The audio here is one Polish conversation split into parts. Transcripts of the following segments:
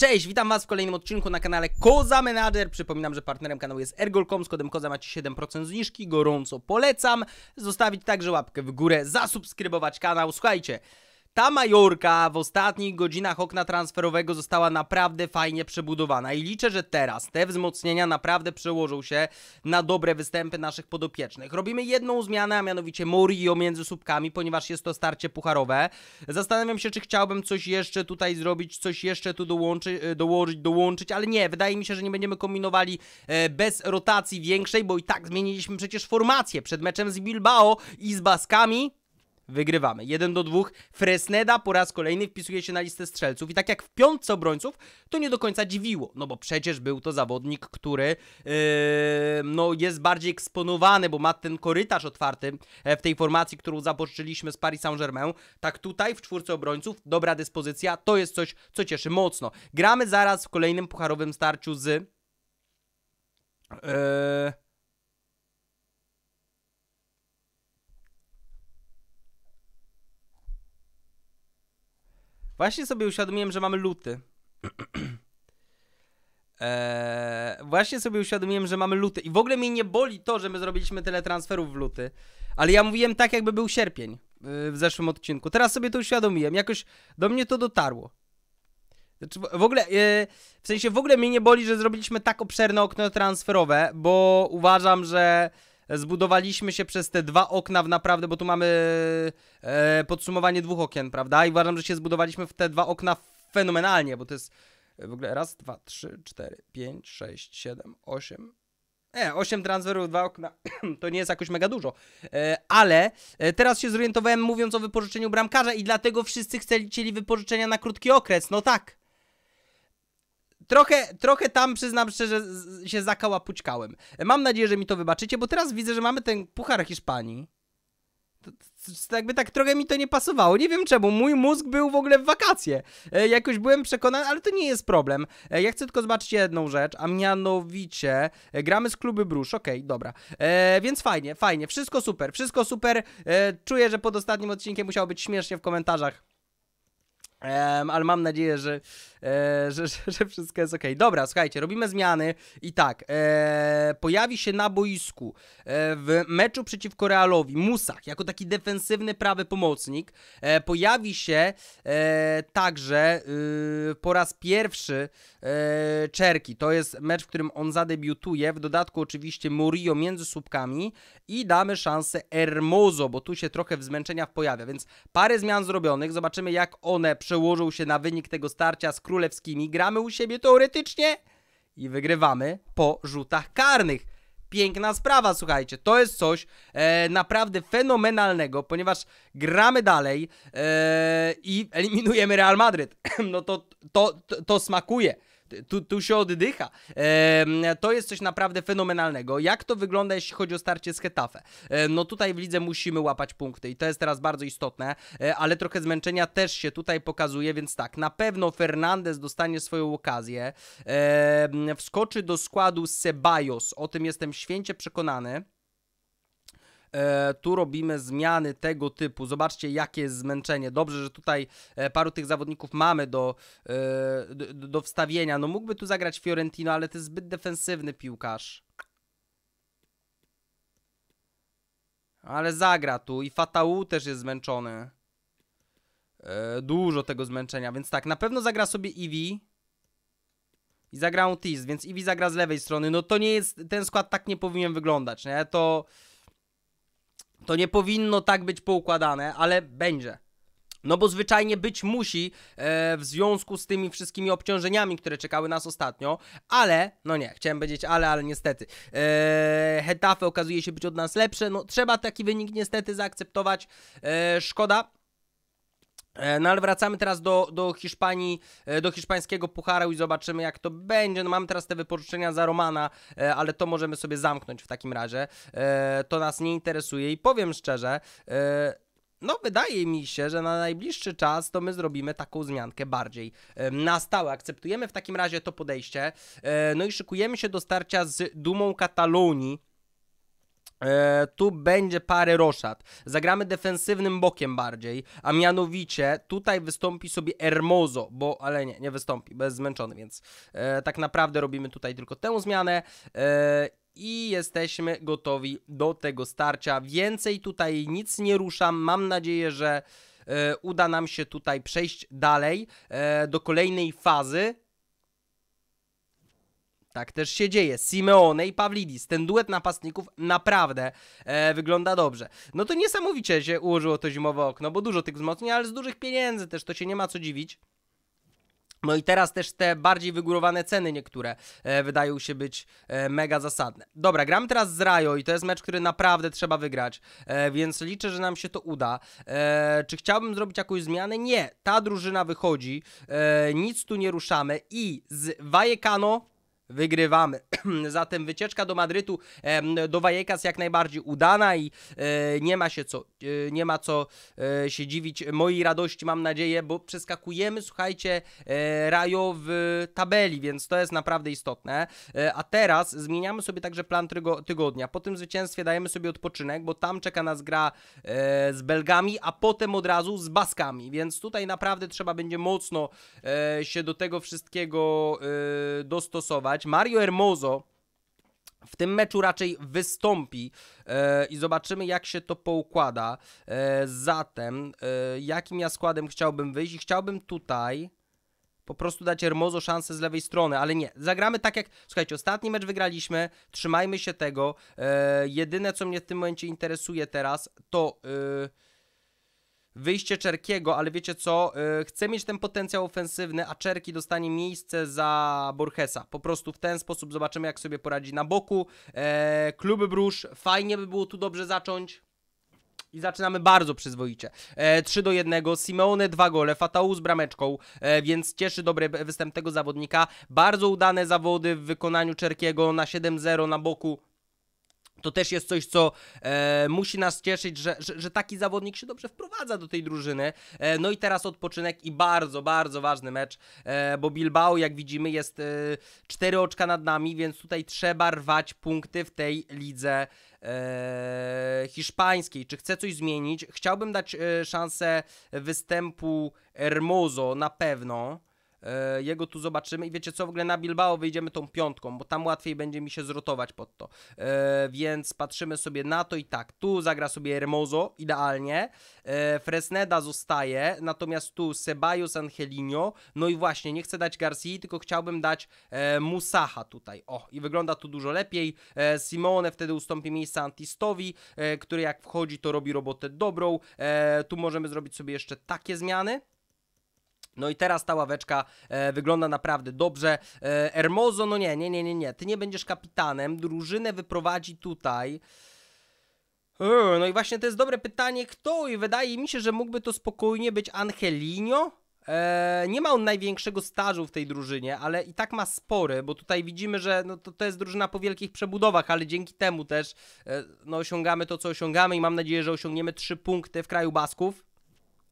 Cześć, witam Was w kolejnym odcinku na kanale Koza Manager. Przypominam, że partnerem kanału jest ergol.com, z kodem Koza macie 7% zniżki, gorąco polecam. Zostawić także łapkę w górę, zasubskrybować kanał. Słuchajcie, ta Majorka w ostatnich godzinach okna transferowego została naprawdę fajnie przebudowana i liczę, że teraz te wzmocnienia naprawdę przełożą się na dobre występy naszych podopiecznych. Robimy jedną zmianę, a mianowicie o między słupkami, ponieważ jest to starcie pucharowe. Zastanawiam się, czy chciałbym coś jeszcze tutaj zrobić, coś jeszcze tu dołączy, e, dołożyć, dołączyć, ale nie, wydaje mi się, że nie będziemy kombinowali e, bez rotacji większej, bo i tak zmieniliśmy przecież formację przed meczem z Bilbao i z Baskami wygrywamy. 1 do 2. Fresneda po raz kolejny wpisuje się na listę strzelców i tak jak w piątce obrońców, to nie do końca dziwiło, no bo przecież był to zawodnik, który yy, no, jest bardziej eksponowany, bo ma ten korytarz otwarty e, w tej formacji, którą zapożyczyliśmy z Paris Saint-Germain. Tak tutaj w czwórce obrońców dobra dyspozycja, to jest coś, co cieszy mocno. Gramy zaraz w kolejnym pucharowym starciu z... Yy... Właśnie sobie uświadomiłem, że mamy luty. Eee, właśnie sobie uświadomiłem, że mamy luty. I w ogóle mnie nie boli to, że my zrobiliśmy tyle transferów w luty. Ale ja mówiłem tak, jakby był sierpień yy, w zeszłym odcinku. Teraz sobie to uświadomiłem. Jakoś do mnie to dotarło. Znaczy, w ogóle, yy, w sensie w ogóle mnie nie boli, że zrobiliśmy tak obszerne okno transferowe, bo uważam, że zbudowaliśmy się przez te dwa okna w naprawdę, bo tu mamy e, podsumowanie dwóch okien, prawda? I uważam, że się zbudowaliśmy w te dwa okna fenomenalnie, bo to jest e, w ogóle raz, dwa, trzy, cztery, pięć, sześć, siedem, osiem, nie, e, 8 transferów, 2 okna, to nie jest jakoś mega dużo. E, ale e, teraz się zorientowałem mówiąc o wypożyczeniu bramkarza i dlatego wszyscy chcieli wypożyczenia na krótki okres. No tak trochę, trochę tam przyznam szczerze, się zakałapućkałem. Mam nadzieję, że mi to wybaczycie, bo teraz widzę, że mamy ten puchar Hiszpanii. To, to, to jakby tak trochę mi to nie pasowało. Nie wiem czemu, mój mózg był w ogóle w wakacje. E, jakoś byłem przekonany, ale to nie jest problem. E, ja chcę tylko zobaczyć jedną rzecz, a mianowicie e, gramy z kluby Brusz, okej, okay, dobra. E, więc fajnie, fajnie, wszystko super, wszystko super. E, czuję, że pod ostatnim odcinkiem musiało być śmiesznie w komentarzach. ale mam nadzieję, że, E, że, że, że, wszystko jest ok. Dobra, słuchajcie, robimy zmiany i tak, e, pojawi się na boisku e, w meczu przeciwko Realowi Musach, jako taki defensywny prawy pomocnik, e, pojawi się e, także y, po raz pierwszy Czerki, to jest mecz, w którym on zadebiutuje, w dodatku oczywiście Murillo między słupkami i damy szansę Hermoso, bo tu się trochę wzmęczenia pojawia, więc parę zmian zrobionych, zobaczymy jak one przełożą się na wynik tego starcia z królewskimi, gramy u siebie teoretycznie i wygrywamy po rzutach karnych. Piękna sprawa, słuchajcie, to jest coś e, naprawdę fenomenalnego, ponieważ gramy dalej e, i eliminujemy Real Madryt. no to, to, to, to smakuje tu, tu się oddycha. E, to jest coś naprawdę fenomenalnego. Jak to wygląda, jeśli chodzi o starcie z Hetafe? E, no tutaj w lidze musimy łapać punkty i to jest teraz bardzo istotne, e, ale trochę zmęczenia też się tutaj pokazuje, więc tak, na pewno Fernandez dostanie swoją okazję. wskoczy do składu Sebajos, o tym jestem święcie przekonany. E, tu robimy zmiany tego typu. Zobaczcie, jakie jest zmęczenie. Dobrze, że tutaj e, paru tych zawodników mamy do, e, do, do wstawienia. No mógłby tu zagrać Fiorentino, ale to jest zbyt defensywny piłkarz. Ale zagra tu i Fatau też jest zmęczony. dużo tego zmęczenia, więc tak, na pewno zagra sobie Ivi I zagra Tis, więc Ivi zagra z lewej strony. No to nie jest, ten skład tak nie powinien wyglądać, nie? To to nie powinno tak być poukładane, ale będzie. No bo zwyczajnie być musi e, w związku z tymi wszystkimi obciążeniami, które czekały nas ostatnio, ale, no nie, chciałem powiedzieć ale, ale niestety. E, Hetafe okazuje się być od nas lepsze, no trzeba taki wynik niestety zaakceptować, e, szkoda. E, no ale wracamy teraz do, do Hiszpanii, e, do hiszpańskiego pucharu i zobaczymy jak to będzie. No mamy teraz te wypożyczenia za Romana, e, ale to możemy sobie zamknąć w takim razie. To nas nie interesuje i powiem szczerze, no wydaje mi się, że na najbliższy czas to my zrobimy taką zmiankę bardziej na stałe. Akceptujemy w takim razie to podejście, no i szykujemy się do starcia z dumą Katalonii E, tu będzie parę roszad. Zagramy defensywnym bokiem bardziej, a mianowicie tutaj wystąpi sobie Hermoso, bo ale nie, nie wystąpi, bez zmęczony, więc e, tak naprawdę robimy tutaj tylko tę zmianę. E, i jesteśmy gotowi do tego starcia. Więcej tutaj nic nie ruszam. Mam nadzieję, że e, uda nam się tutaj przejść dalej e, do kolejnej fazy tak też się dzieje. Simeone i Pawlidis. Ten duet napastników naprawdę e, wygląda dobrze. No to niesamowicie się ułożyło to zimowe okno, bo dużo tych wzmocnień, ale z dużych pieniędzy też, to się nie ma co dziwić. No i teraz też te bardziej wygórowane ceny niektóre e, wydają się być e, mega zasadne. Dobra, gram teraz z Rajo i to jest mecz, który naprawdę trzeba wygrać, e, więc liczę, że nam się to uda. E, czy chciałbym zrobić jakąś zmianę? Nie, ta drużyna wychodzi, e, nic tu nie ruszamy i z Vallecano wygrywamy. Zatem wycieczka do Madrytu, do Vallecas jak najbardziej udana i e, nie ma się co, e, nie ma co e, się dziwić mojej radości, mam nadzieję, bo przeskakujemy, słuchajcie, rajo w tabeli, więc to jest naprawdę istotne. A teraz zmieniamy sobie także plan tygodnia. Po tym zwycięstwie dajemy sobie odpoczynek, bo tam czeka nas gra z Belgami, a potem od razu z Baskami, więc tutaj naprawdę trzeba będzie mocno się do tego wszystkiego dostosować. Mario Hermoso w tym meczu raczej wystąpi e, i zobaczymy, jak się to poukłada. E, zatem, e, jakim ja składem chciałbym wyjść? I chciałbym tutaj po prostu dać Hermoso szansę z lewej strony, ale nie. Zagramy tak jak, słuchajcie, ostatni mecz wygraliśmy, trzymajmy się tego. E, jedyne, co mnie w tym momencie interesuje teraz, to... E, wyjście Czerkiego, ale wiecie co, e, chce mieć ten potencjał ofensywny, a Czerki dostanie miejsce za Borgesa. Po prostu w ten sposób zobaczymy, jak sobie poradzi na boku. E, kluby Brusz, fajnie by było tu dobrze zacząć. I zaczynamy bardzo przyzwoicie. E, 3 do 1, Simeone 2 gole, Fatału z brameczką, e, więc cieszy dobry występ tego zawodnika. Bardzo udane zawody w wykonaniu Czerkiego na 7-0 na boku to też jest coś, co e, musi nas cieszyć, że, że, że, taki zawodnik się dobrze wprowadza do tej drużyny. E, no i teraz odpoczynek i bardzo, bardzo ważny mecz, e, bo Bilbao, jak widzimy, jest e, oczka nad nami, więc tutaj trzeba rwać punkty w tej lidze e, hiszpańskiej. Czy chcę coś zmienić? Chciałbym dać e, szansę występu Hermoso na pewno. E, jego tu zobaczymy i wiecie co, w ogóle na Bilbao wyjdziemy tą piątką, bo tam łatwiej będzie mi się zrotować pod to. E, więc patrzymy sobie na to i tak, tu zagra sobie Hermoso idealnie, e, Fresneda zostaje, natomiast tu Sebajos Angelino. no i właśnie, nie chcę dać Garcia, tylko chciałbym dać Musaha tutaj, o, i wygląda tu dużo lepiej, Simone wtedy ustąpi miejsca Antistowi, który jak wchodzi to robi robotę dobrą, tu możemy zrobić sobie jeszcze takie zmiany, no i teraz ta ławeczka e, wygląda naprawdę dobrze. E, no nie, nie, nie, nie, nie. Ty nie będziesz kapitanem. Drużynę wyprowadzi tutaj. E, no i właśnie to jest dobre pytanie, kto? I wydaje mi się, że mógłby to spokojnie być Angelino. E, nie ma on największego stażu w tej drużynie, ale i tak ma spory, bo tutaj widzimy, że no to, to jest drużyna po wielkich przebudowach, ale dzięki temu też e, no osiągamy to, co osiągamy i mam nadzieję, że osiągniemy trzy punkty w kraju Basków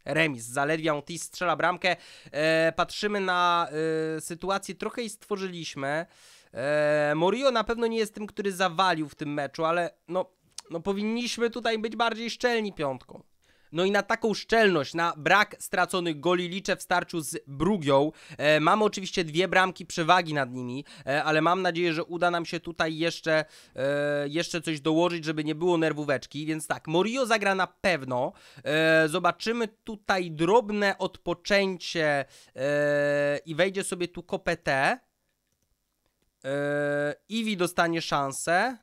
remis. Zaledwie Montis strzela bramkę. E, patrzymy na e, sytuację, trochę i stworzyliśmy. E, Morio na pewno nie jest tym, który zawalił w tym meczu, ale no, no powinniśmy tutaj być bardziej szczelni piątką. No i na taką szczelność, na brak straconych goli liczę w starciu z Brugią. E, mamy oczywiście dwie bramki przewagi nad nimi, e, ale mam nadzieję, że uda nam się tutaj jeszcze, e, jeszcze coś dołożyć, żeby nie było nerwóweczki. Więc tak, Morio zagra na pewno. E, zobaczymy tutaj drobne odpoczęcie e, i wejdzie sobie tu Kopete. E, Iwi dostanie szansę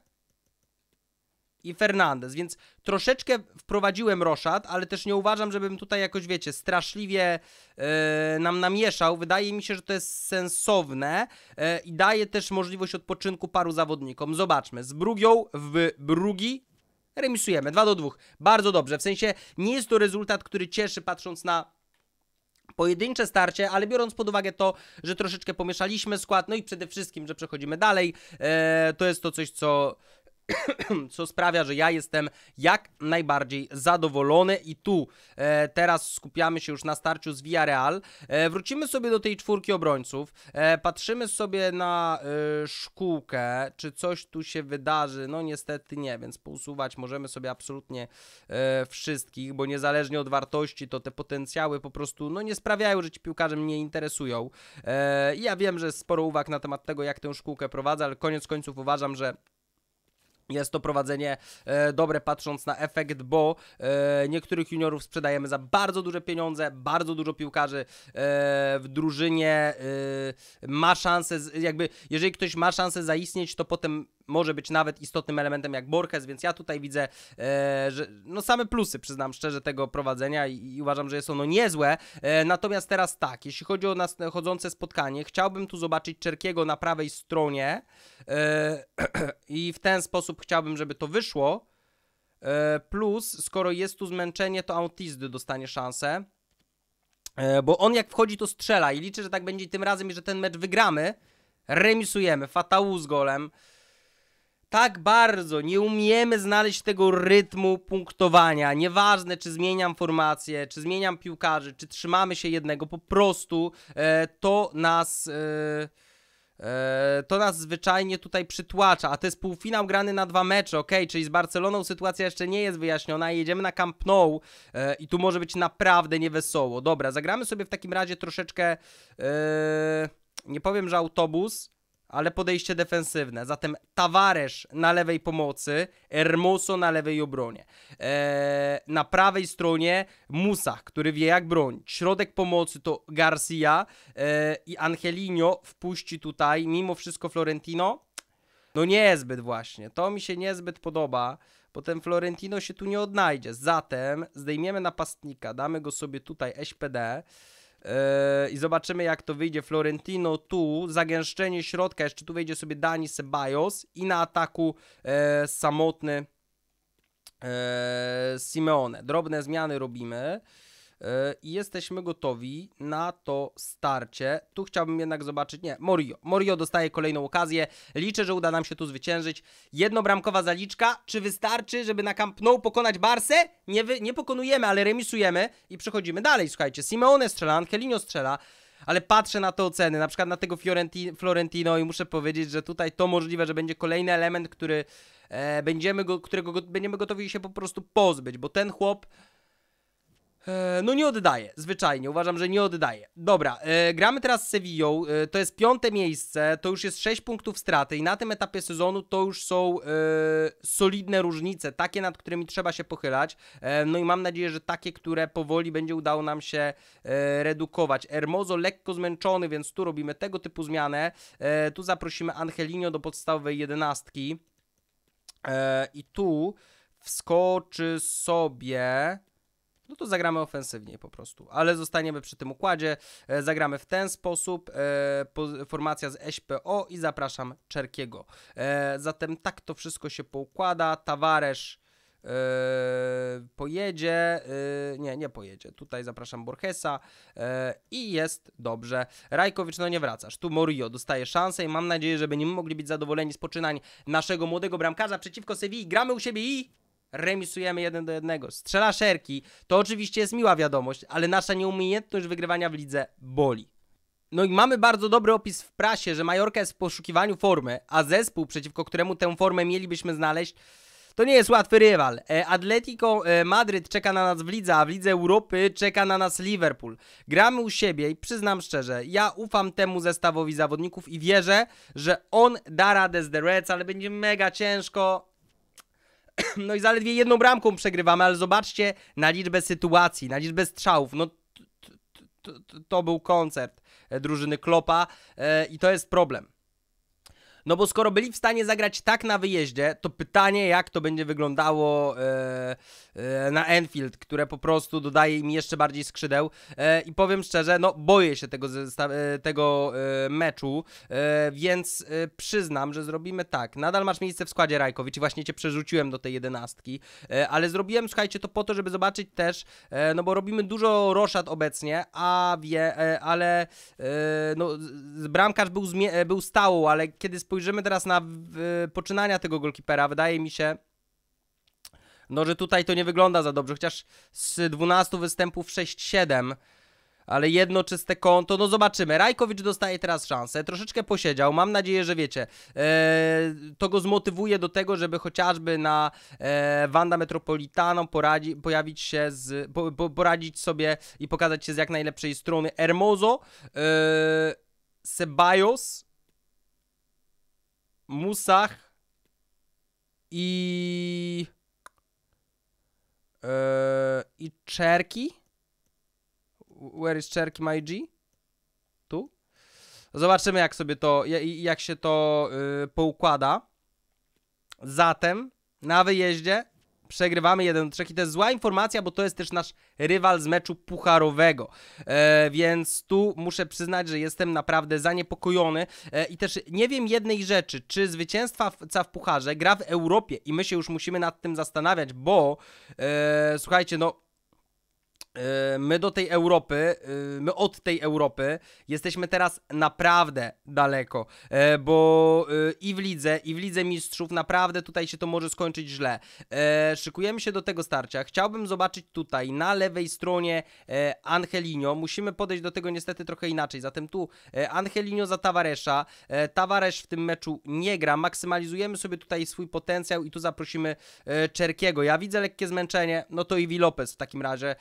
i Fernandez, więc troszeczkę wprowadziłem Roszad, ale też nie uważam, żebym tutaj jakoś, wiecie, straszliwie e, nam namieszał. Wydaje mi się, że to jest sensowne e, i daje też możliwość odpoczynku paru zawodnikom. Zobaczmy, z Brugią w Brugi remisujemy 2 do 2. Bardzo dobrze. W sensie nie jest to rezultat, który cieszy patrząc na pojedyncze starcie, ale biorąc pod uwagę to, że troszeczkę pomieszaliśmy skład, no i przede wszystkim, że przechodzimy dalej, e, to jest to coś, co co sprawia, że ja jestem jak najbardziej zadowolony i tu e, teraz skupiamy się już na starciu z Villarreal. E, wrócimy sobie do tej czwórki obrońców, e, patrzymy sobie na e, szkółkę, czy coś tu się wydarzy, no niestety nie, więc pousuwać możemy sobie absolutnie e, wszystkich, bo niezależnie od wartości to te potencjały po prostu no nie sprawiają, że ci piłkarze mnie interesują. E, ja wiem, że sporo uwag na temat tego, jak tę szkółkę prowadzę, ale koniec końców uważam, że jest to prowadzenie e, dobre patrząc na efekt, bo e, niektórych juniorów sprzedajemy za bardzo duże pieniądze, bardzo dużo piłkarzy e, w drużynie e, ma szansę, z, jakby jeżeli ktoś ma szansę zaistnieć, to potem może być nawet istotnym elementem jak Borges, więc ja tutaj widzę e, że, no same plusy, przyznam szczerze, tego prowadzenia i, i uważam, że jest ono niezłe. E, natomiast teraz tak, jeśli chodzi o nadchodzące spotkanie, chciałbym tu zobaczyć Czerkiego na prawej stronie e, i w ten sposób chciałbym, żeby to wyszło. E, plus, skoro jest tu zmęczenie, to Autizdy dostanie szansę. E, bo on jak wchodzi to strzela i liczę, że tak będzie tym razem i że ten mecz wygramy. Remisujemy, fatału z golem tak bardzo nie umiemy znaleźć tego rytmu punktowania. Nieważne, czy zmieniam formację, czy zmieniam piłkarzy, czy trzymamy się jednego, po prostu e, to nas. E, e to nas zwyczajnie tutaj przytłacza, a to jest półfinał grany na dwa mecze, ok, czyli z Barceloną sytuacja jeszcze nie jest wyjaśniona, jedziemy na Camp Nou e, i tu może być naprawdę niewesoło. Dobra, zagramy sobie w takim razie troszeczkę, e, nie powiem, że autobus, ale podejście defensywne. Zatem Tavares na lewej pomocy, Hermoso na lewej obronie. Eee, na prawej stronie Musa, który wie jak bronić. Środek pomocy to Garcia eee, i Angelino wpuści tutaj mimo wszystko Florentino. No niezbyt właśnie, to mi się niezbyt podoba, bo ten Florentino się tu nie odnajdzie. Zatem zdejmiemy napastnika, damy go sobie tutaj SPD. E, i zobaczymy jak to wyjdzie Florentino tu, zagęszczenie środka, jeszcze tu wejdzie sobie Dani Sebajos i na ataku e, samotny e, Simeone. Drobne zmiany robimy. E, i jesteśmy gotowi na to starcie. Tu chciałbym jednak zobaczyć, nie, Morio. Morio dostaje kolejną okazję. Liczę, że uda nam się tu zwyciężyć. Jednobramkowa zaliczka. Czy wystarczy, żeby na Camp Nou pokonać Barsę? Nie, wy, nie pokonujemy, ale remisujemy i przechodzimy dalej. Słuchajcie, Simeone strzela, Angelino strzela ale patrzę na te oceny, na przykład na tego Fiorentino, Florentino i muszę powiedzieć, że tutaj to możliwe, że będzie kolejny element, który e, będziemy go, którego go, będziemy gotowi się po prostu pozbyć, bo ten chłop E, no nie oddaje, zwyczajnie, uważam, że nie oddaje. Dobra, e, gramy teraz z Sevillą, e, to jest piąte miejsce, to już jest 6 punktów straty i na tym etapie sezonu to już są solidne różnice, takie nad którymi trzeba się pochylać, no i mam nadzieję, że takie, które powoli będzie udało nam się redukować. Hermoso lekko zmęczony, więc tu robimy tego typu zmianę, tu zaprosimy Angelinio do podstawowej jedenastki i tu wskoczy sobie no to zagramy ofensywnie po prostu. Ale zostaniemy przy tym układzie. E, zagramy w ten sposób. E, formacja z SPO i zapraszam Czerkiego. E, zatem tak to wszystko się poukłada. Tawaresz pojedzie, nie, nie pojedzie, tutaj zapraszam Borgesa i jest dobrze. Rajkowicz, no nie wracasz, tu Morio dostaje szansę i mam nadzieję, że będziemy mogli być zadowoleni z poczynań naszego młodego bramkarza przeciwko Sewilli. Gramy u siebie i remisujemy jeden do jednego. Strzela szerki, to oczywiście jest miła wiadomość, ale nasza nieumiejętność wygrywania w lidze boli. No i mamy bardzo dobry opis w prasie, że Majorka jest w poszukiwaniu formy, a zespół, przeciwko któremu tę formę mielibyśmy znaleźć, to nie jest łatwy rywal. E, Atletico e, Madryt czeka na nas w lidze, a w lidze Europy czeka na nas Liverpool. Gramy u siebie i przyznam szczerze, ja ufam temu zestawowi zawodników i wierzę, że on da radę z The Reds, ale będzie mega ciężko, no i zaledwie jedną bramką przegrywamy, ale zobaczcie na liczbę sytuacji, na liczbę strzałów. No to, był koncert e, drużyny Klopa e, i to jest problem. No bo skoro byli w stanie zagrać tak na wyjeździe, to pytanie jak to będzie wyglądało e, e, na Enfield, które po prostu dodaje im jeszcze bardziej skrzydeł e, i powiem szczerze, no boję się tego, e, tego e, meczu, e, więc przyznam, że zrobimy tak. Nadal masz miejsce w składzie Rajkowicz i właśnie cię przerzuciłem do tej jedenastki, ale zrobiłem, słuchajcie, to po to, żeby zobaczyć też, no bo robimy dużo roszad obecnie, a wie, ale no, bramkarz był, był stałą, ale kiedy spojrzymy spojrzymy teraz na poczynania tego golkipera, wydaje mi się, no, że tutaj to nie wygląda za dobrze, chociaż z 12 występów 6-7, ale jedno czyste konto, no zobaczymy. Rajkowicz dostaje teraz szansę, troszeczkę posiedział, mam nadzieję, że wiecie, yy, to go zmotywuje do tego, żeby chociażby na e, Wanda Metropolitaną poradzi, pojawić się z, po, po, poradzić sobie i pokazać się z jak najlepszej strony. Hermoso, Sebaios e, Sebajos, Musach i yy, i Czerki. Where is Czerki my G? Tu. Zobaczymy jak sobie to, jak się to yy, poukłada. Zatem na wyjeździe Przegrywamy 1 3 i to jest zła informacja, bo to jest też nasz rywal z meczu pucharowego. E, więc tu muszę przyznać, że jestem naprawdę zaniepokojony e, i też nie wiem jednej rzeczy, czy zwycięstwa w pucharze gra w Europie i my się już musimy nad tym zastanawiać, bo e, słuchajcie, no E, my do tej Europy, e, my od tej Europy jesteśmy teraz naprawdę daleko, e, bo i w lidze, i w lidze mistrzów naprawdę tutaj się to może skończyć źle. Szykujemy się do tego starcia. Chciałbym zobaczyć tutaj na lewej stronie Angelinio. Musimy podejść do tego niestety trochę inaczej. Zatem tu Angelinio za Tavaresza. Tavares w tym meczu nie gra. Maksymalizujemy sobie tutaj swój potencjał i tu zaprosimy Czerkiego. Ja widzę lekkie zmęczenie, no to i Lopez w takim razie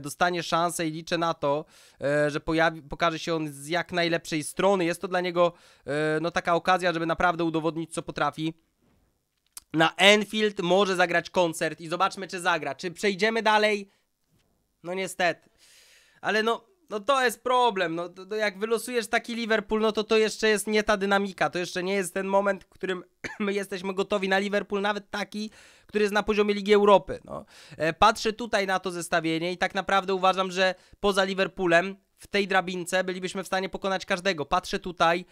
dostanie szansę i liczę na to, e, że pojawi, pokaże się on z jak najlepszej strony. Jest to dla niego e, no, taka okazja, żeby naprawdę udowodnić, co potrafi na Enfield może zagrać koncert i zobaczmy, czy zagra. Czy przejdziemy dalej? No niestety. Ale no, no to jest problem, no to, to jak wylosujesz taki Liverpool, no to to jeszcze jest nie ta dynamika, to jeszcze nie jest ten moment, w którym my jesteśmy gotowi na Liverpool, nawet taki, który jest na poziomie Ligi Europy. No. E, patrzę tutaj na to zestawienie i tak naprawdę uważam, że poza Liverpoolem w tej drabince bylibyśmy w stanie pokonać każdego. Patrzę tutaj,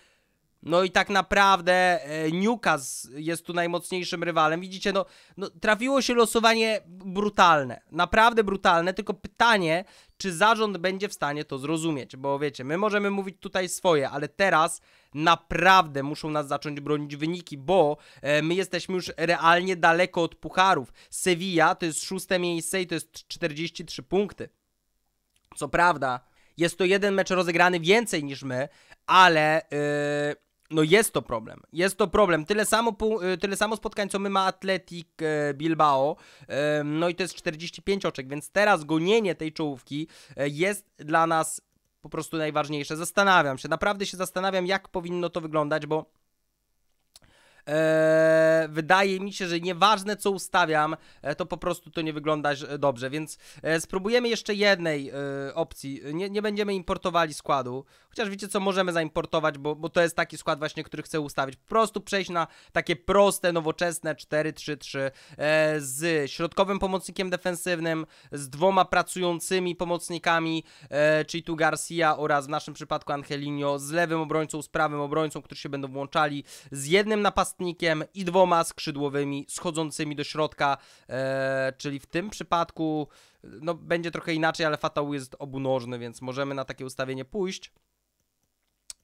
no i tak naprawdę e, Newcastle jest tu najmocniejszym rywalem. Widzicie, no, no, trafiło się losowanie brutalne, naprawdę brutalne, tylko pytanie, czy zarząd będzie w stanie to zrozumieć, bo wiecie, my możemy mówić tutaj swoje, ale teraz naprawdę muszą nas zacząć bronić wyniki, bo e, my jesteśmy już realnie daleko od pucharów. Sevilla to jest szóste miejsce i to jest 43 punkty. Co prawda, jest to jeden mecz rozegrany więcej niż my, ale yy, no jest to problem, jest to problem. Tyle samo, e, tyle samo spotkań, co my ma Atletic e, Bilbao, e, no i to jest 45 oczek, więc teraz gonienie tej czołówki jest dla nas po prostu najważniejsze. Zastanawiam się, naprawdę się zastanawiam, jak powinno to wyglądać, bo Eee, wydaje mi się, że nieważne co ustawiam, e, to po prostu to nie wygląda dobrze, więc e, spróbujemy jeszcze jednej e, opcji. Nie, nie, będziemy importowali składu, chociaż wiecie co, możemy zaimportować, bo, bo to jest taki skład właśnie, który chcę ustawić. Po prostu przejść na takie proste, nowoczesne 4-3-3 e, z środkowym pomocnikiem defensywnym, z dwoma pracującymi pomocnikami, e, czyli tu Garcia oraz w naszym przypadku Angelinho, z lewym obrońcą, z prawym obrońcą, którzy się będą włączali, z jednym napastnikiem, napastnikiem i dwoma skrzydłowymi schodzącymi do środka, e, czyli w tym przypadku e, no, będzie trochę inaczej, ale Fatał jest obunożny, więc możemy na takie ustawienie pójść.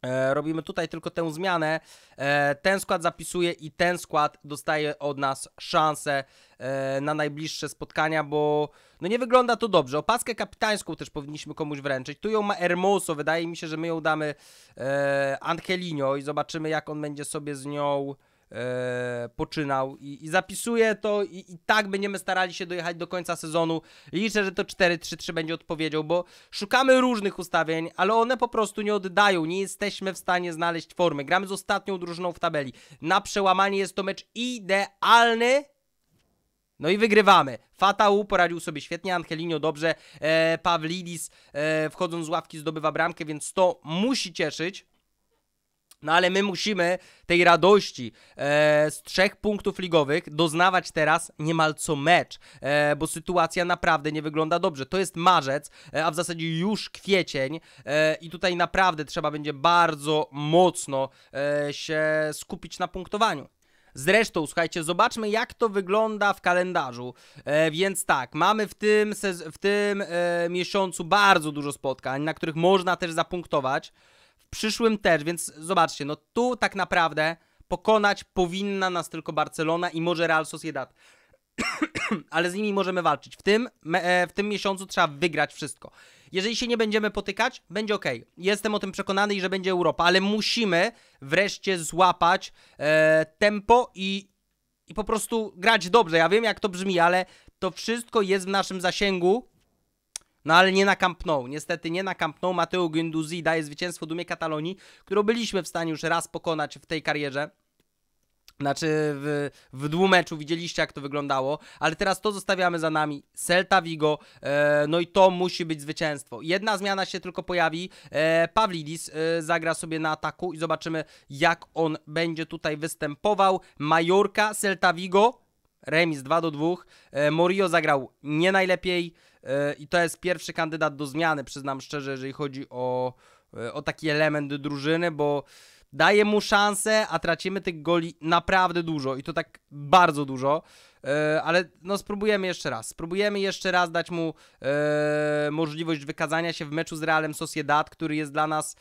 E, robimy tutaj tylko tę zmianę. E, ten skład zapisuje i ten skład dostaje od nas szansę e, na najbliższe spotkania, bo no nie wygląda to dobrze. Opaskę kapitańską też powinniśmy komuś wręczyć. Tu ją ma Hermoso, wydaje mi się, że my ją damy e, Angelinio i zobaczymy jak on będzie sobie z nią E, poczynał i, i zapisuję to i, i, tak będziemy starali się dojechać do końca sezonu. Liczę, że to 4-3-3 będzie odpowiedział, bo szukamy różnych ustawień, ale one po prostu nie oddają, nie jesteśmy w stanie znaleźć formy. Gramy z ostatnią drużyną w tabeli. Na przełamanie jest to mecz idealny no i wygrywamy. Fatau poradził sobie świetnie, Angelino dobrze, e, Pawlidis e, wchodząc z ławki zdobywa bramkę, więc to musi cieszyć. No ale my musimy tej radości e, z trzech punktów ligowych doznawać teraz niemal co mecz, e, bo sytuacja naprawdę nie wygląda dobrze. To jest marzec, e, a w zasadzie już kwiecień e, i tutaj naprawdę trzeba będzie bardzo mocno e, się skupić na punktowaniu. Zresztą, słuchajcie, zobaczmy jak to wygląda w kalendarzu. E, więc tak, mamy w tym, w tym e, miesiącu bardzo dużo spotkań, na których można też zapunktować przyszłym też, więc zobaczcie, no tu tak naprawdę pokonać powinna nas tylko Barcelona i może Real Sociedad. Ale z nimi możemy walczyć. W tym, e, w tym miesiącu trzeba wygrać wszystko. Jeżeli się nie będziemy potykać, będzie ok. Jestem o tym przekonany i że będzie Europa, ale musimy wreszcie złapać e, tempo i, i po prostu grać dobrze. Ja wiem, jak to brzmi, ale to wszystko jest w naszym zasięgu no ale nie na Camp Nou, niestety nie na Camp Nou. Mateo Guinduzi daje zwycięstwo Dumie Katalonii, którą byliśmy w stanie już raz pokonać w tej karierze. Znaczy w, w dwumeczu widzieliście jak to wyglądało, ale teraz to zostawiamy za nami, Celta Vigo, e, no i to musi być zwycięstwo. Jedna zmiana się tylko pojawi, e, Pawlidis e, zagra sobie na ataku i zobaczymy jak on będzie tutaj występował. Majorka, Celta Vigo, remis 2 do 2, e, Morio zagrał nie najlepiej, E, I to jest pierwszy kandydat do zmiany, przyznam szczerze, jeżeli chodzi o, e, o taki element drużyny, bo daje mu szansę, a tracimy tych goli naprawdę dużo i to tak bardzo dużo. E, ale no spróbujemy jeszcze raz. Spróbujemy jeszcze raz dać mu możliwość wykazania się w meczu z Realem Sociedad, który jest dla nas,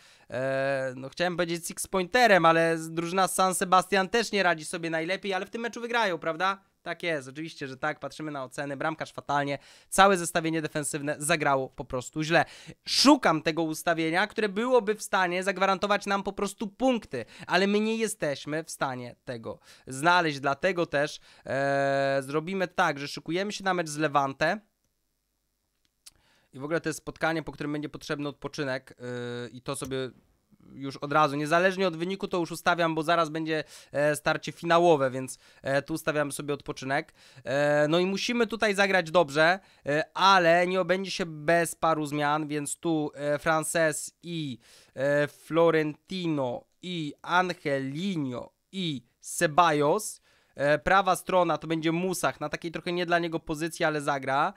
no chciałem powiedzieć six pointerem, ale drużyna San Sebastian też nie radzi sobie najlepiej, ale w tym meczu wygrają, prawda? Tak jest, oczywiście, że tak. Patrzymy na oceny. Bramkarz fatalnie. Całe zestawienie defensywne zagrało po prostu źle. Szukam tego ustawienia, które byłoby w stanie zagwarantować nam po prostu punkty, ale my nie jesteśmy w stanie tego znaleźć. Dlatego też e, zrobimy tak, że szykujemy się na mecz z Levante. I w ogóle to jest spotkanie, po którym będzie potrzebny odpoczynek, yy, i to sobie już od razu. Niezależnie od wyniku to już ustawiam, bo zaraz będzie e, starcie finałowe, więc e, tu ustawiam sobie odpoczynek. E, no i musimy tutaj zagrać dobrze, ale nie obędzie się bez paru zmian, więc tu Frances i Florentino i Angelino i Ceballos. Prawa strona to będzie Musach na takiej trochę nie dla niego pozycji, ale zagra.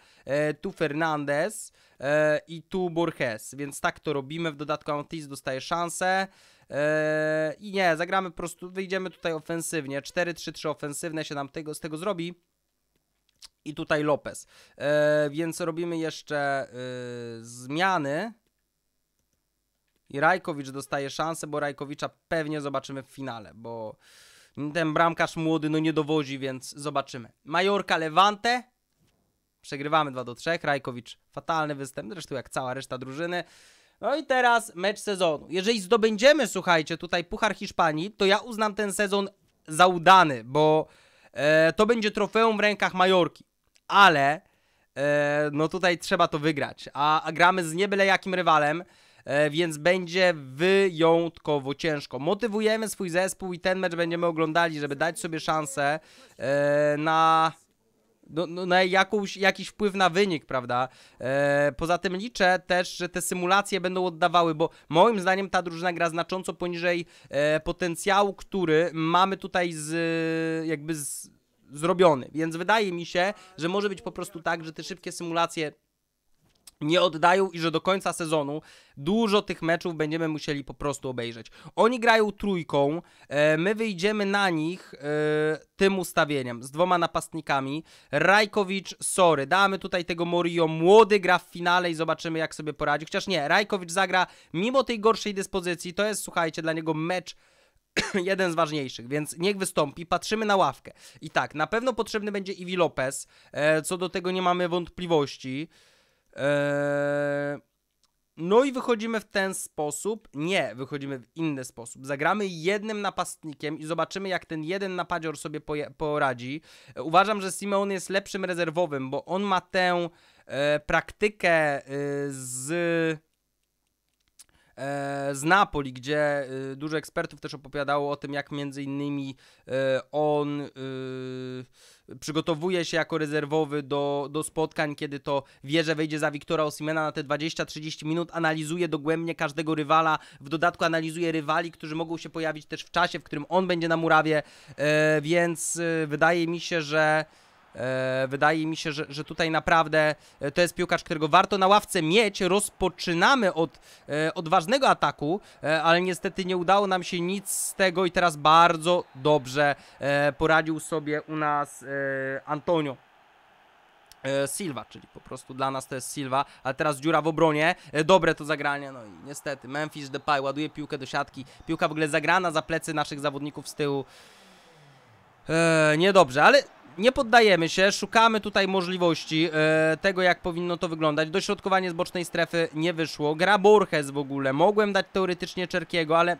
Tu Fernandez e, i tu Borges, więc tak to robimy. W dodatku Amontis dostaje szansę. E, I nie, zagramy po prostu, wyjdziemy tutaj ofensywnie. 4-3-3 ofensywne się nam tego, z tego zrobi. I tutaj Lopez. E, więc robimy jeszcze e, zmiany. I Rajkowicz dostaje szansę, bo Rajkowicza pewnie zobaczymy w finale, bo ten bramkarz młody no nie dowozi, więc zobaczymy. Majorka Levante Przegrywamy 2 do 3. Rajkowicz fatalny występ, zresztą jak cała reszta drużyny. No i teraz mecz sezonu. Jeżeli zdobędziemy, słuchajcie, tutaj Puchar Hiszpanii, to ja uznam ten sezon za udany, bo e, to będzie trofeum w rękach Majorki. Ale e, no tutaj trzeba to wygrać. A, a gramy z niebyle jakim rywalem e, więc będzie wyjątkowo ciężko. Motywujemy swój zespół i ten mecz będziemy oglądali, żeby dać sobie szansę e, na no, no, na jakąś, jakiś wpływ na wynik, prawda? E, poza tym liczę też, że te symulacje będą oddawały, bo moim zdaniem ta drużyna gra znacząco poniżej e, potencjału, który mamy tutaj z jakby z, zrobiony. Więc wydaje mi się, że może być po prostu tak, że te szybkie symulacje nie oddają i że do końca sezonu dużo tych meczów będziemy musieli po prostu obejrzeć. Oni grają trójką, e, my wyjdziemy na nich e, tym ustawieniem, z dwoma napastnikami. Rajkowicz, sorry, damy tutaj tego Morio, młody gra w finale i zobaczymy jak sobie poradzi. Chociaż nie, Rajkowicz zagra mimo tej gorszej dyspozycji, to jest słuchajcie dla niego mecz jeden z ważniejszych, więc niech wystąpi. Patrzymy na ławkę. I tak, na pewno potrzebny będzie Iwi Lopez, e, co do tego nie mamy wątpliwości. Eee, no i wychodzimy w ten sposób. Nie, wychodzimy w inny sposób. Zagramy jednym napastnikiem i zobaczymy, jak ten jeden napadzior sobie poradzi. E, uważam, że Simeon jest lepszym rezerwowym, bo on ma tę e, praktykę e, z E, z Napoli, gdzie e, dużo ekspertów też opowiadało o tym, jak między innymi e, on przygotowuje się jako rezerwowy do, do spotkań, kiedy to wie, że wejdzie za Wiktora Osimena na te 20-30 minut, analizuje dogłębnie każdego rywala, w dodatku analizuje rywali, którzy mogą się pojawić też w czasie, w którym on będzie na murawie, więc wydaje mi się, że E, wydaje mi się, że, że tutaj naprawdę e, to jest piłkarz, którego warto na ławce mieć. Rozpoczynamy od e, odważnego ataku, ale niestety nie udało nam się nic z tego i teraz bardzo dobrze poradził sobie u nas Antonio. Silva, czyli po prostu dla nas to jest Silva, A teraz dziura w obronie, dobre to zagranie, no i niestety Memphis Depay ładuje piłkę do siatki, piłka w ogóle zagrana za plecy naszych zawodników z tyłu, eee, niedobrze, ale nie poddajemy się, szukamy tutaj możliwości e, tego, jak powinno to wyglądać. Dośrodkowanie z bocznej strefy nie wyszło. Gra Borges w ogóle. Mogłem dać teoretycznie Czerkiego, ale...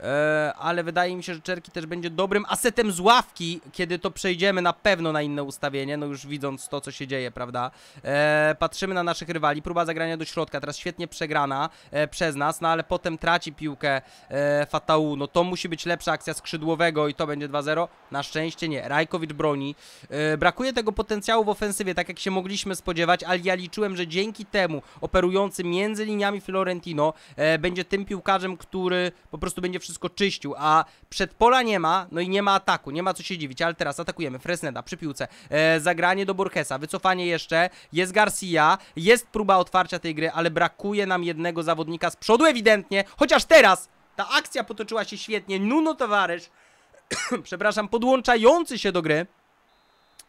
E, ale wydaje mi się, że Czerki też będzie dobrym asetem z ławki, kiedy to przejdziemy na pewno na inne ustawienie, no już widząc to, co się dzieje, prawda? E, patrzymy na naszych rywali, próba zagrania do środka, teraz świetnie przegrana e, przez nas, no ale potem traci piłkę e, Fatału, no to musi być lepsza akcja skrzydłowego i to będzie 2-0, na szczęście nie, Rajkowicz broni, e, brakuje tego potencjału w ofensywie, tak jak się mogliśmy spodziewać, ale ja liczyłem, że dzięki temu operujący między liniami Florentino e, będzie tym piłkarzem, który po prostu będzie wszystko czyścił, a przed pola nie ma, no i nie ma ataku, nie ma co się dziwić, ale teraz atakujemy Fresneda przy piłce, e, zagranie do Borgesa, wycofanie jeszcze, jest Garcia, jest próba otwarcia tej gry, ale brakuje nam jednego zawodnika z przodu ewidentnie, chociaż teraz ta akcja potoczyła się świetnie, Nuno towarzysz, przepraszam, podłączający się do gry,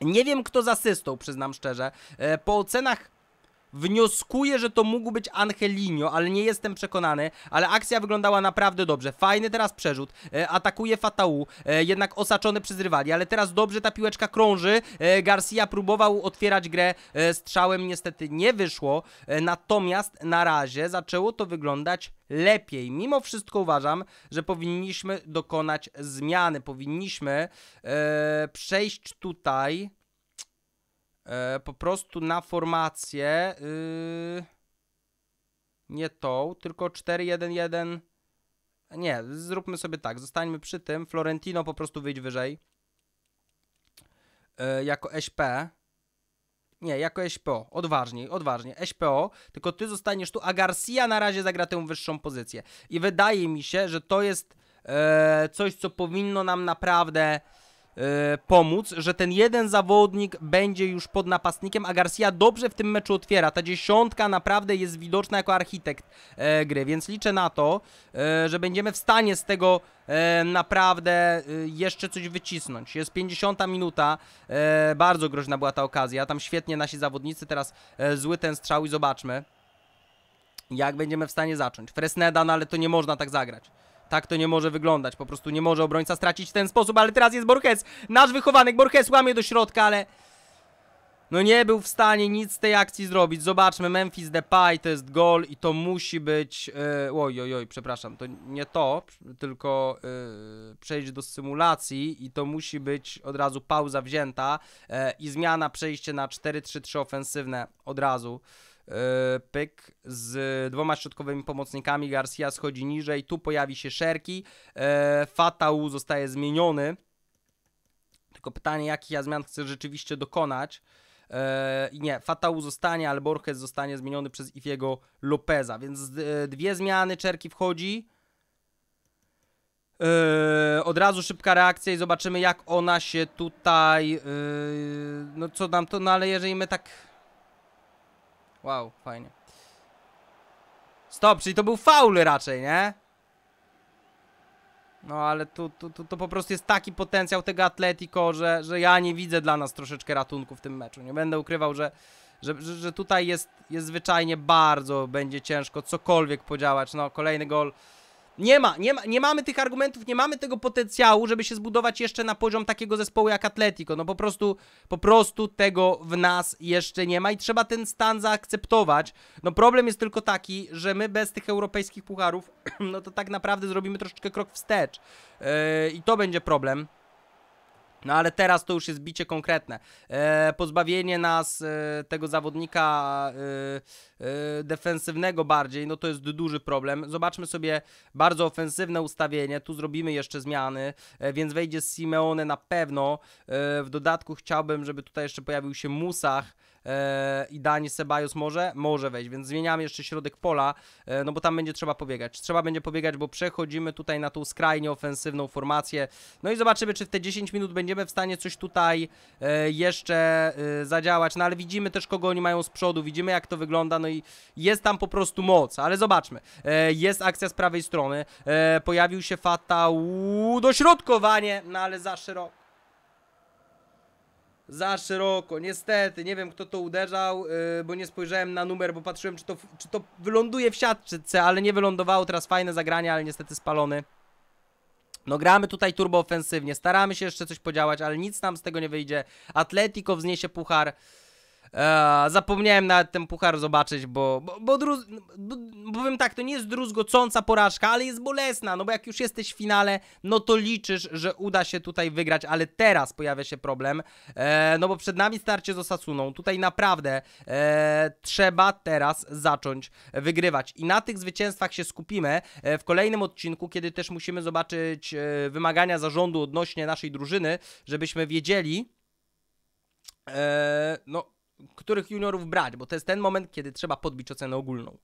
nie wiem kto zasystał, przyznam szczerze, e, po ocenach Wnioskuję, że to mógł być Angelino, ale nie jestem przekonany, ale akcja wyglądała naprawdę dobrze. Fajny teraz przerzut, e, atakuje Fatału, e, jednak osaczony przez rywali, ale teraz dobrze ta piłeczka krąży. E, Garcia próbował otwierać grę e, strzałem, niestety nie wyszło, e, natomiast na razie zaczęło to wyglądać lepiej. Mimo wszystko uważam, że powinniśmy dokonać zmiany, powinniśmy e, przejść tutaj E, po prostu na formację y, nie tą, tylko 4-1-1. Nie, zróbmy sobie tak, zostańmy przy tym. Florentino po prostu wyjdź wyżej. E, jako SP. Nie, jako SPO. Odważniej, odważnie. SPO, tylko ty zostaniesz tu, a Garcia na razie zagra tę wyższą pozycję. I wydaje mi się, że to jest e, coś, co powinno nam naprawdę E, pomóc, że ten jeden zawodnik będzie już pod napastnikiem, a Garcia dobrze w tym meczu otwiera. Ta dziesiątka naprawdę jest widoczna jako architekt e, gry, więc liczę na to, e, że będziemy w stanie z tego naprawdę jeszcze coś wycisnąć. Jest 50 minuta, bardzo groźna była ta okazja, tam świetnie nasi zawodnicy, teraz zły ten strzał i zobaczmy, jak będziemy w stanie zacząć. Fresneda, no ale to nie można tak zagrać. Tak to nie może wyglądać, po prostu nie może obrońca stracić w ten sposób, ale teraz jest Borges, nasz wychowanek, Borges łamie do środka, ale... No nie był w stanie nic z tej akcji zrobić. Zobaczmy, Memphis Depay to jest gol i to musi być... E, oj, oj, oj, przepraszam, to nie to, tylko yy, przejść do symulacji i to musi być od razu pauza wzięta yy, i zmiana, przejście na 4-3-3 ofensywne od razu. E, pyk z dwoma środkowymi pomocnikami, Garcia schodzi niżej, tu pojawi się Szerki, e, Fatał zostaje zmieniony, tylko pytanie jakich ja zmian chcę rzeczywiście dokonać, e, i nie, Fatał zostanie, ale Borges zostanie zmieniony przez Ifiego Lopeza, więc dwie zmiany, Czerki wchodzi, od razu szybka reakcja i zobaczymy jak ona się tutaj, no co nam to, no ale jeżeli my tak Wow, fajnie. Stop, czyli to był faul raczej, nie? No ale tu, tu, tu to po prostu jest taki potencjał tego Atletico, że, że ja nie widzę dla nas troszeczkę ratunku w tym meczu. Nie będę ukrywał, że, że, że, że tutaj jest, jest zwyczajnie bardzo będzie ciężko cokolwiek podziałać. No kolejny gol nie ma, nie ma, nie mamy tych argumentów, nie mamy tego potencjału, żeby się zbudować jeszcze na poziom takiego zespołu jak Atletico. No po prostu, po prostu tego w nas jeszcze nie ma i trzeba ten stan zaakceptować. No problem jest tylko taki, że my bez tych europejskich pucharów, no to tak naprawdę zrobimy troszeczkę krok wstecz. Yy, I to będzie problem. No ale teraz to już jest bicie konkretne. E, pozbawienie nas e, tego zawodnika e, e defensywnego bardziej, no to jest duży problem. Zobaczmy sobie bardzo ofensywne ustawienie. Tu zrobimy jeszcze zmiany, e, więc wejdzie Simeone na pewno. E, w dodatku chciałbym, żeby tutaj jeszcze pojawił się Musach E, i Dani Sebajos może, może wejść, więc zmieniamy jeszcze środek pola, e, no bo tam będzie trzeba pobiegać. Trzeba będzie pobiegać, bo przechodzimy tutaj na tą skrajnie ofensywną formację. No i zobaczymy, czy w te 10 minut będziemy w stanie coś tutaj e, jeszcze zadziałać, no ale widzimy też, kogo oni mają z przodu, widzimy jak to wygląda, no i jest tam po prostu moc, ale zobaczmy. Jest akcja z prawej strony, pojawił się Fata, dośrodkowanie, no ale za szeroko za szeroko, niestety, nie wiem kto to uderzał, yy, bo nie spojrzałem na numer, bo patrzyłem czy to, czy to wyląduje w siatce, ale nie wylądowało, teraz fajne zagranie, ale niestety spalony. No gramy tutaj turbo ofensywnie, staramy się jeszcze coś podziałać, ale nic nam z tego nie wyjdzie. Atletico wzniesie puchar. Eee, zapomniałem nawet ten puchar zobaczyć, bo, bo, bo, druz, powiem tak, to nie jest druzgocąca porażka, ale jest bolesna, no bo jak już jesteś w finale, no to liczysz, że uda się tutaj wygrać, ale teraz pojawia się problem, eee, no bo przed nami starcie z Osasuną, tutaj naprawdę eee, trzeba teraz zacząć wygrywać i na tych zwycięstwach się skupimy e, w kolejnym odcinku, kiedy też musimy zobaczyć e, wymagania zarządu odnośnie naszej drużyny, żebyśmy wiedzieli, e, no których juniorów brać, bo to jest ten moment, kiedy trzeba podbić ocenę ogólną.